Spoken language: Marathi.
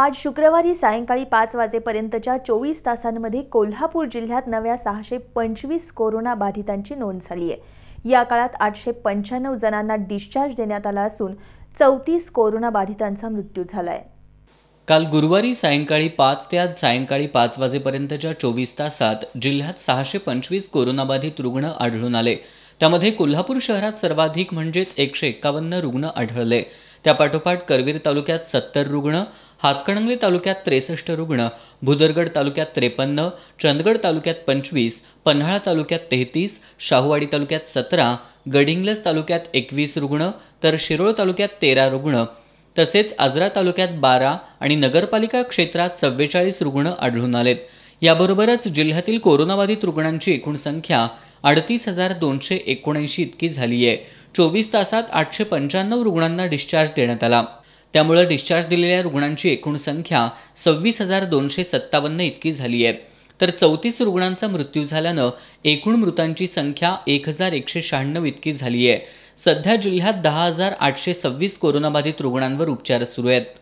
आज शुक्रवारी सायंकाळी पाच वाजेपर्यंतच्या चोवीस तासांमध्ये कोल्हापूर जिल्ह्यात नव्या सहाशे पंचवीस कोरोना बाधितांची नोंद झाली आहे या काळात आठशे पंच्याण्णव जणांना डिस्चार्ज देण्यात आला असून चौतीस कोरोना बाधितांचा मृत्यू झाला आहे काल गुरुवारी सायंकाळी पाच ते आज सायंकाळी पाच वाजेपर्यंतच्या चोवीस तासात जिल्ह्यात सहाशे पंचवीस कोरोनाबाधित रुग्ण आढळून आले त्यामध्ये कोल्हापूर शहरात सर्वाधिक म्हणजेच एकशे एक्कावन्न रुग्ण आढळले त्यापाठोपाठ करवीर तालुक्यात सत्तर रुग्ण हातकणंगले तालुक्यात त्रेसष्ट रुग्ण भुदरगड तालुक्यात त्रेपन्न चंदगड तालुक्यात पंचवीस पन्हाळा तालुक्यात तेहतीस शाहूवाडी तालुक्यात सतरा गडिंग्लज तालुक्यात एकवीस रुग्ण तर शिरोळ तालुक्यात तेरा रुग्ण तसेच आजरा तालुक्यात बारा आणि नगरपालिका क्षेत्रात चव्वेचाळीस रुग्ण आढळून आलेत याबरोबरच जिल्ह्यातील कोरोनाबाधित रुग्णांची एकूण संख्या अडतीस हजार दोनशे एकोणऐंशी इतकी झाली आहे चोवीस तासात आठशे पंच्याण्णव रुग्णांना डिस्चार्ज देण्यात आला त्यामुळे डिस्चार्ज दिलेल्या रुग्णांची एकूण संख्या सव्वीस हजार दोनशे सत्तावन्न इतकी झाली आहे तर चौतीस रुग्णांचा मृत्यू झाल्यानं एकूण मृतांची संख्या एक हजार एकशे शहाण्णव इतकी झाली आहे सध्या जिल्ह्यात दहा हजार आठशे सव्वीस कोरोनाबाधित रुग्णांवर उपचार सुरू आहेत